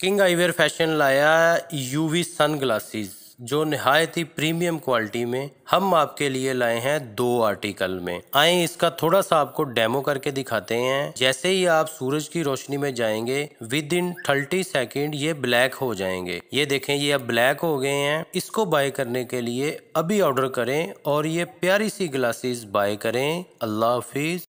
king eyewear fashion लाया UV glasses जो नहायत ही प्रीमियम क्वालिटी में हम आपके लिए लाए हैं दो आर्टिकल में आए इसका थोड़ा सा आपको डेमो करके दिखाते हैं जैसे ही आप सूरज की रोशनी में जाएंगे विद इन थर्टी सेकेंड ये ब्लैक हो जाएंगे ये देखें ये अब ब्लैक हो गए हैं इसको बाय करने के लिए अभी ऑर्डर करें और ये प्यारी सी ग्लासेस बाय करें अल्लाह हाफिज